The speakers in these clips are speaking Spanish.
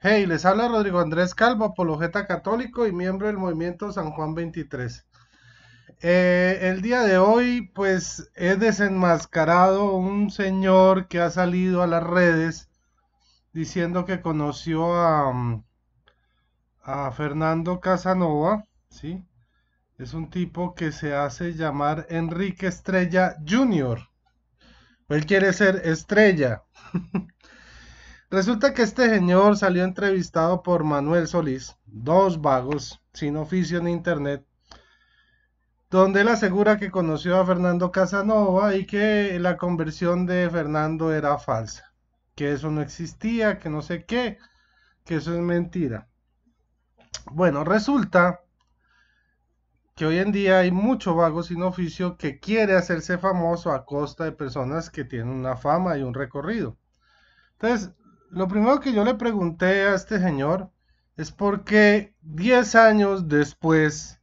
Hey, les habla Rodrigo Andrés Calvo, apologeta católico y miembro del movimiento San Juan 23. Eh, el día de hoy, pues, he desenmascarado un señor que ha salido a las redes diciendo que conoció a, mm, a Fernando Casanova, ¿sí? Es un tipo que se hace llamar Enrique Estrella Jr. Él quiere ser estrella. Resulta que este señor salió entrevistado por Manuel Solís, dos vagos sin oficio en internet, donde él asegura que conoció a Fernando Casanova y que la conversión de Fernando era falsa, que eso no existía, que no sé qué, que eso es mentira. Bueno, resulta que hoy en día hay mucho vago sin oficio que quiere hacerse famoso a costa de personas que tienen una fama y un recorrido. Entonces, lo primero que yo le pregunté a este señor es por qué 10 años después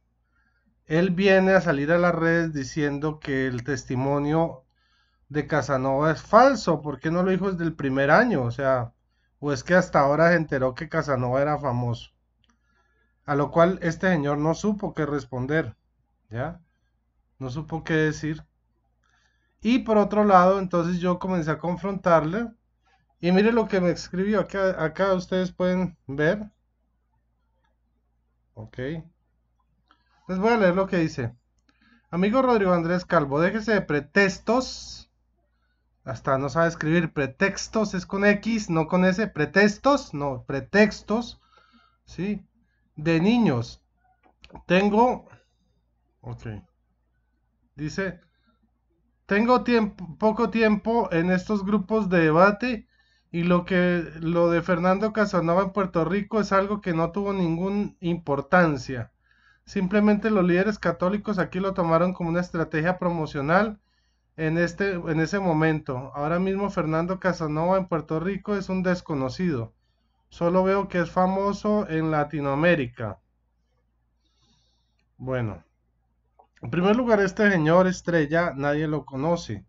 él viene a salir a las redes diciendo que el testimonio de Casanova es falso. ¿Por qué no lo dijo desde el primer año? O sea, o es que hasta ahora se enteró que Casanova era famoso. A lo cual este señor no supo qué responder, ¿ya? No supo qué decir. Y por otro lado, entonces yo comencé a confrontarle y mire lo que me escribió. Acá, acá ustedes pueden ver. Ok. Les voy a leer lo que dice. Amigo Rodrigo Andrés Calvo, déjese de pretextos. Hasta no sabe escribir. Pretextos es con X, no con S. Pretextos, no, pretextos. ¿Sí? De niños. Tengo. Ok. Dice. Tengo tiempo, poco tiempo en estos grupos de debate y lo que lo de Fernando Casanova en Puerto Rico es algo que no tuvo ninguna importancia. Simplemente los líderes católicos aquí lo tomaron como una estrategia promocional en, este, en ese momento. Ahora mismo Fernando Casanova en Puerto Rico es un desconocido. Solo veo que es famoso en Latinoamérica. Bueno, en primer lugar este señor estrella nadie lo conoce.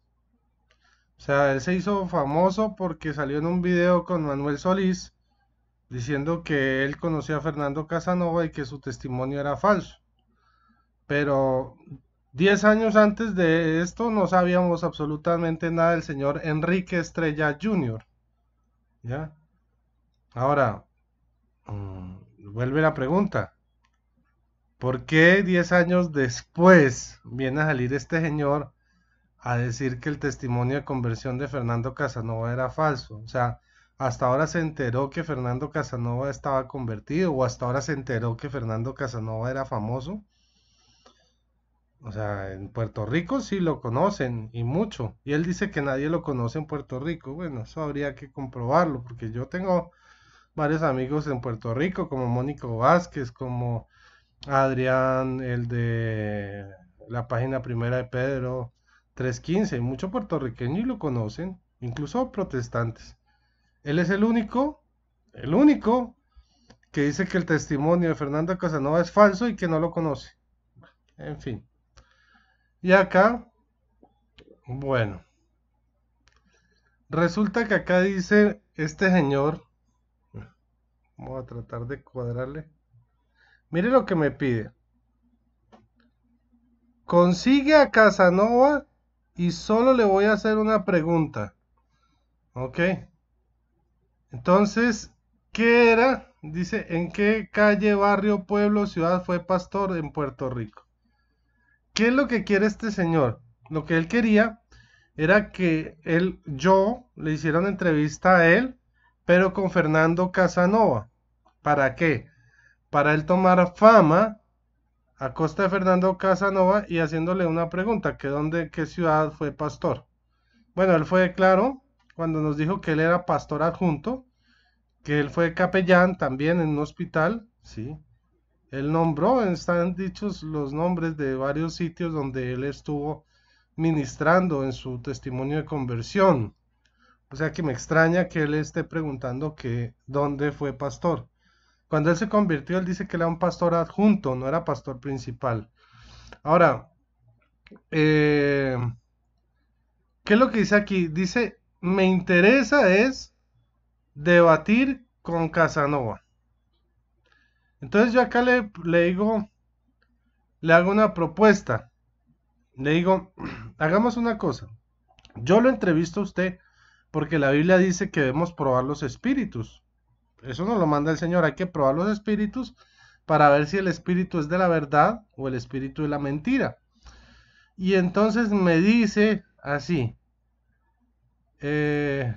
O sea, él se hizo famoso porque salió en un video con Manuel Solís diciendo que él conocía a Fernando Casanova y que su testimonio era falso. Pero 10 años antes de esto no sabíamos absolutamente nada del señor Enrique Estrella Jr. ¿Ya? Ahora, mm, vuelve la pregunta. ¿Por qué 10 años después viene a salir este señor a decir que el testimonio de conversión de Fernando Casanova era falso. O sea, hasta ahora se enteró que Fernando Casanova estaba convertido o hasta ahora se enteró que Fernando Casanova era famoso. O sea, en Puerto Rico sí lo conocen y mucho. Y él dice que nadie lo conoce en Puerto Rico. Bueno, eso habría que comprobarlo porque yo tengo varios amigos en Puerto Rico como Mónico Vázquez, como Adrián, el de la página primera de Pedro, 3.15, mucho puertorriqueño y lo conocen, incluso protestantes. Él es el único, el único, que dice que el testimonio de Fernando Casanova es falso y que no lo conoce. En fin. Y acá, bueno, resulta que acá dice este señor, vamos a tratar de cuadrarle, mire lo que me pide. Consigue a Casanova y solo le voy a hacer una pregunta. Ok. Entonces, ¿qué era? Dice, ¿en qué calle, barrio, pueblo, ciudad fue pastor en Puerto Rico? ¿Qué es lo que quiere este señor? Lo que él quería era que él, yo, le hiciera una entrevista a él, pero con Fernando Casanova. ¿Para qué? Para él tomar fama a costa de Fernando Casanova y haciéndole una pregunta, que dónde, qué ciudad fue pastor. Bueno, él fue claro cuando nos dijo que él era pastor adjunto, que él fue capellán también en un hospital, ¿sí? Él nombró, están dichos los nombres de varios sitios donde él estuvo ministrando en su testimonio de conversión. O sea que me extraña que él esté preguntando que dónde fue pastor. Cuando él se convirtió, él dice que era un pastor adjunto, no era pastor principal. Ahora, eh, ¿qué es lo que dice aquí? Dice, me interesa es debatir con Casanova. Entonces yo acá le, le digo, le hago una propuesta. Le digo, hagamos una cosa. Yo lo entrevisto a usted porque la Biblia dice que debemos probar los espíritus eso nos lo manda el Señor, hay que probar los espíritus para ver si el espíritu es de la verdad o el espíritu de la mentira. Y entonces me dice así, eh,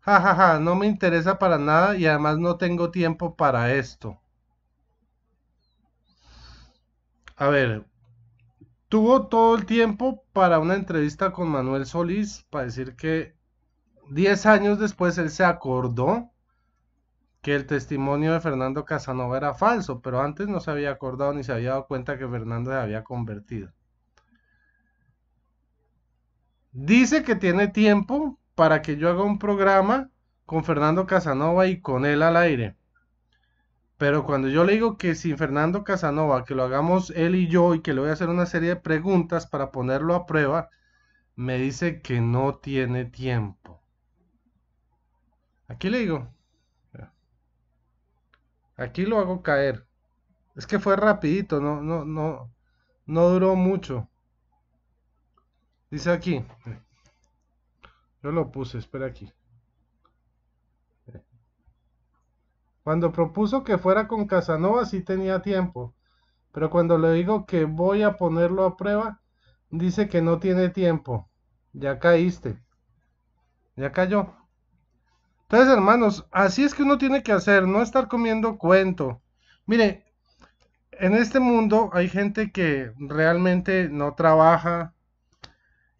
jajaja, ja, no me interesa para nada y además no tengo tiempo para esto. A ver, tuvo todo el tiempo para una entrevista con Manuel Solís para decir que 10 años después él se acordó que el testimonio de Fernando Casanova era falso, pero antes no se había acordado ni se había dado cuenta que Fernando se había convertido. Dice que tiene tiempo para que yo haga un programa con Fernando Casanova y con él al aire. Pero cuando yo le digo que sin Fernando Casanova, que lo hagamos él y yo y que le voy a hacer una serie de preguntas para ponerlo a prueba, me dice que no tiene tiempo. Aquí le digo, Aquí lo hago caer. Es que fue rapidito, no, no, no, no duró mucho. Dice aquí. Yo lo puse, espera aquí. Cuando propuso que fuera con Casanova sí tenía tiempo, pero cuando le digo que voy a ponerlo a prueba, dice que no tiene tiempo. Ya caíste. Ya cayó. Entonces, hermanos, así es que uno tiene que hacer, no estar comiendo cuento. Mire, en este mundo hay gente que realmente no trabaja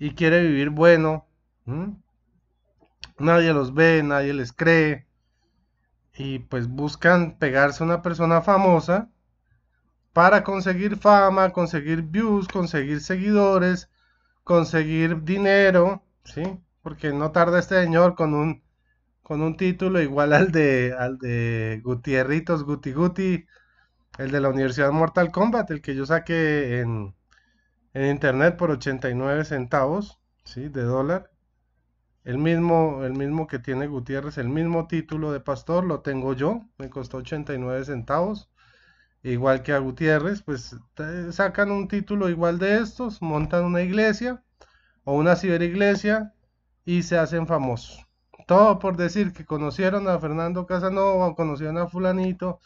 y quiere vivir bueno. Nadie los ve, nadie les cree. Y pues buscan pegarse a una persona famosa para conseguir fama, conseguir views, conseguir seguidores, conseguir dinero, ¿sí? Porque no tarda este señor con un con un título igual al de, al de Gutierritos, Guti Guti, el de la Universidad Mortal Kombat, el que yo saqué en, internet por 89 centavos ¿sí? de dólar. El mismo, el mismo que tiene Gutiérrez, el mismo título de pastor, lo tengo yo, me costó 89 centavos. Igual que a Gutiérrez, pues sacan un título igual de estos, montan una iglesia o una ciberiglesia y se hacen famosos todo por decir que conocieron a Fernando Casanova, o conocieron a fulanito,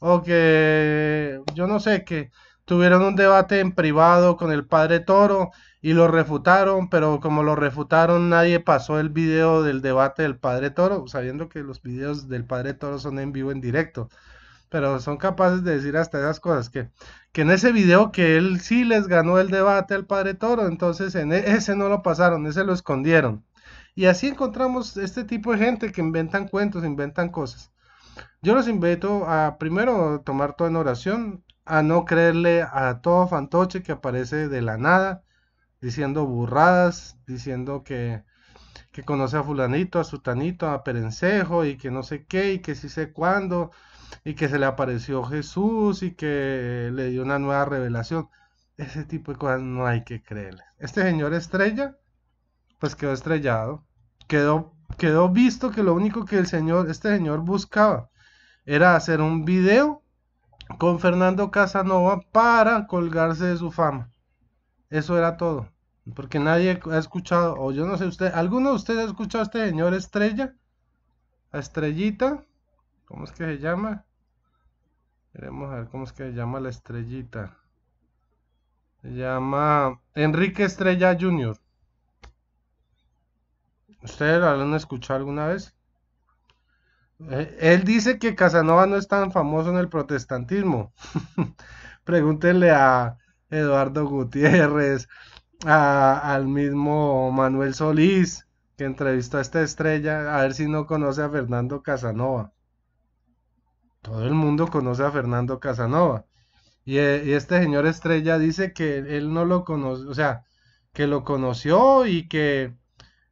o que yo no sé, que tuvieron un debate en privado con el padre Toro y lo refutaron, pero como lo refutaron nadie pasó el video del debate del padre Toro, sabiendo que los videos del padre Toro son en vivo, en directo pero son capaces de decir hasta esas cosas, que, que en ese video que él sí les ganó el debate al padre Toro, entonces en e, ese no lo pasaron, ese lo escondieron. Y así encontramos este tipo de gente que inventan cuentos, inventan cosas. Yo los invito a primero tomar todo en oración, a no creerle a todo fantoche que aparece de la nada, diciendo burradas, diciendo que, que conoce a fulanito, a sutanito, a perencejo y que no sé qué y que sí sé cuándo y que se le apareció Jesús y que le dio una nueva revelación. Ese tipo de cosas no hay que creerle. Este señor estrella, pues quedó estrellado quedó, quedó visto que lo único que el señor, este señor buscaba era hacer un video con Fernando Casanova para colgarse de su fama. Eso era todo. Porque nadie ha escuchado, o yo no sé usted, ¿alguno de ustedes ha escuchado a este señor Estrella? A Estrellita, ¿cómo es que se llama? Queremos ver cómo es que se llama la Estrellita. Se llama Enrique Estrella Jr. ¿Ustedes lo han escuchado alguna vez? Eh, él dice que Casanova no es tan famoso en el protestantismo. Pregúntenle a Eduardo Gutiérrez, a, al mismo Manuel Solís, que entrevistó a esta estrella, a ver si no conoce a Fernando Casanova. Todo el mundo conoce a Fernando Casanova. Y, eh, y este señor estrella dice que él no lo conoce, o sea, que lo conoció y que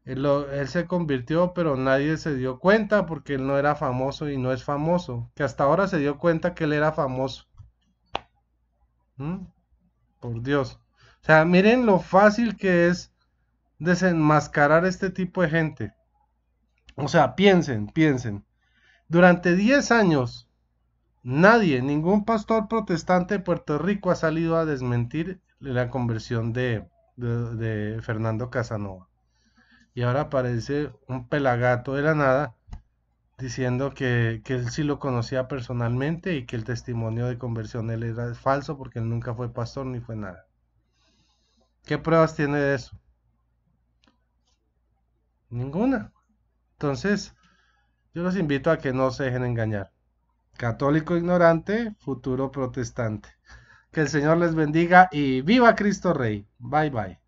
él, se convirtió, pero nadie se dio cuenta porque él no era famoso y no es famoso. Que hasta ahora se dio cuenta que él era famoso. ¿Mm? Por Dios. O sea, miren lo fácil que es desenmascarar este tipo de gente. O sea, piensen, piensen. Durante 10 años, nadie, ningún pastor protestante de Puerto Rico ha salido a desmentir la conversión de, de Fernando Casanova y ahora aparece un pelagato de la nada diciendo que, él sí lo conocía personalmente y que el testimonio de conversión él era falso porque él nunca fue pastor ni fue nada. ¿Qué pruebas tiene de eso? Ninguna. Entonces, yo los invito a que no se dejen engañar. Católico ignorante, futuro protestante. Que el Señor les bendiga y viva Cristo Rey. Bye bye.